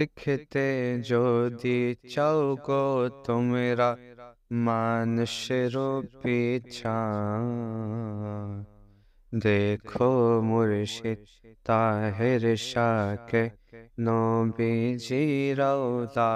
लिखते जो दी चौको तुमरा मान रूपी देखो मुर्शिद ताहिर शाह के नो बीजी रौदा